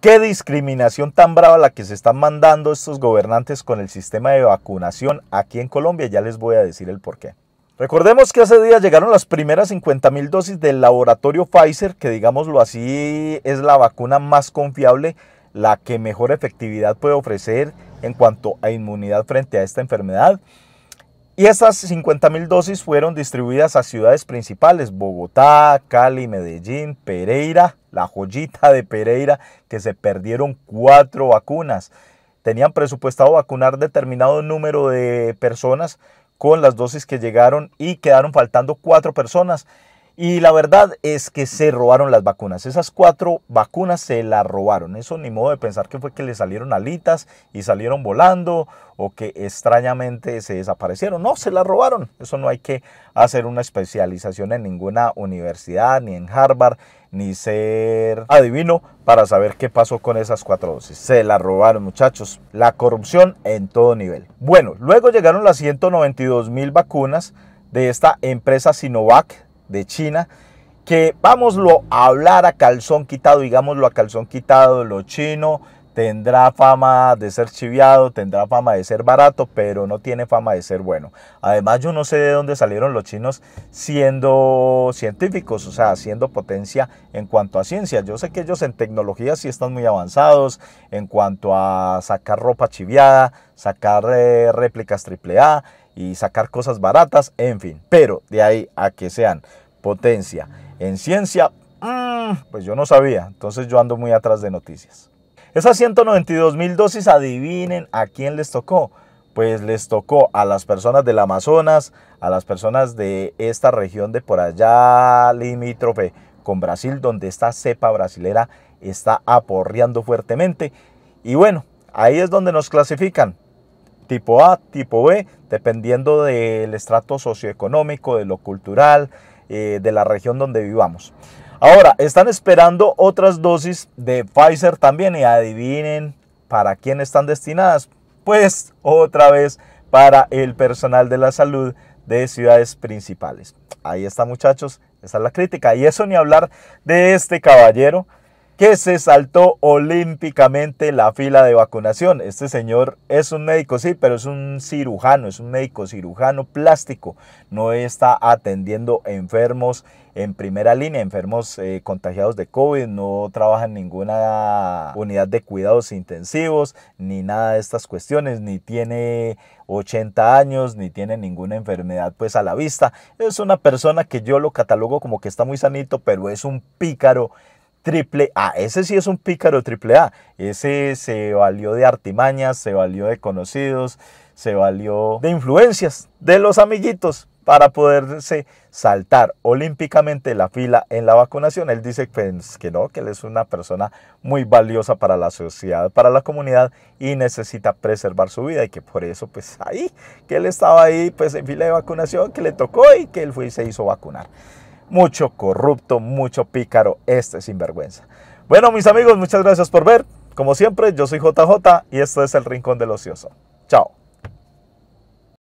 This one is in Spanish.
Qué discriminación tan brava la que se están mandando estos gobernantes con el sistema de vacunación aquí en Colombia. Ya les voy a decir el porqué. Recordemos que hace días llegaron las primeras 50.000 dosis del laboratorio Pfizer, que digámoslo así es la vacuna más confiable, la que mejor efectividad puede ofrecer en cuanto a inmunidad frente a esta enfermedad. Y estas mil dosis fueron distribuidas a ciudades principales, Bogotá, Cali, Medellín, Pereira, la joyita de Pereira, que se perdieron cuatro vacunas. Tenían presupuestado vacunar determinado número de personas con las dosis que llegaron y quedaron faltando cuatro personas. Y la verdad es que se robaron las vacunas. Esas cuatro vacunas se las robaron. Eso ni modo de pensar que fue que le salieron alitas y salieron volando o que extrañamente se desaparecieron. No, se las robaron. Eso no hay que hacer una especialización en ninguna universidad, ni en Harvard, ni ser adivino para saber qué pasó con esas cuatro dosis. Se las robaron muchachos. La corrupción en todo nivel. Bueno, luego llegaron las 192 mil vacunas de esta empresa Sinovac de China, que vámoslo a hablar a calzón quitado, digámoslo a calzón quitado, lo chino tendrá fama de ser chiviado, tendrá fama de ser barato, pero no tiene fama de ser bueno. Además, yo no sé de dónde salieron los chinos siendo científicos, o sea, siendo potencia en cuanto a ciencia. Yo sé que ellos en tecnología sí están muy avanzados, en cuanto a sacar ropa chiviada, sacar eh, réplicas réplicas AAA y sacar cosas baratas, en fin. Pero de ahí a que sean potencia en ciencia, mm, pues yo no sabía. Entonces yo ando muy atrás de noticias. Esas 192 mil dosis, adivinen a quién les tocó. Pues les tocó a las personas del Amazonas, a las personas de esta región de por allá limítrofe con Brasil, donde esta cepa brasilera está aporreando fuertemente. Y bueno, ahí es donde nos clasifican. Tipo A, tipo B, dependiendo del estrato socioeconómico, de lo cultural, eh, de la región donde vivamos. Ahora, están esperando otras dosis de Pfizer también y adivinen para quién están destinadas. Pues otra vez para el personal de la salud de ciudades principales. Ahí está muchachos, esa es la crítica. Y eso ni hablar de este caballero que se saltó olímpicamente la fila de vacunación. Este señor es un médico, sí, pero es un cirujano, es un médico cirujano plástico. No está atendiendo enfermos en primera línea, enfermos eh, contagiados de COVID, no trabaja en ninguna unidad de cuidados intensivos, ni nada de estas cuestiones, ni tiene 80 años, ni tiene ninguna enfermedad pues a la vista. Es una persona que yo lo catalogo como que está muy sanito, pero es un pícaro triple A. Ese sí es un pícaro triple A. Ese se valió de artimañas, se valió de conocidos, se valió de influencias de los amiguitos para poderse saltar olímpicamente la fila en la vacunación. Él dice pues, que no, que él es una persona muy valiosa para la sociedad, para la comunidad y necesita preservar su vida y que por eso pues ahí, que él estaba ahí pues en fila de vacunación, que le tocó y que él fue y se hizo vacunar mucho corrupto, mucho pícaro, este sinvergüenza. Bueno, mis amigos, muchas gracias por ver. Como siempre, yo soy JJ y esto es El Rincón del Ocioso. Chao.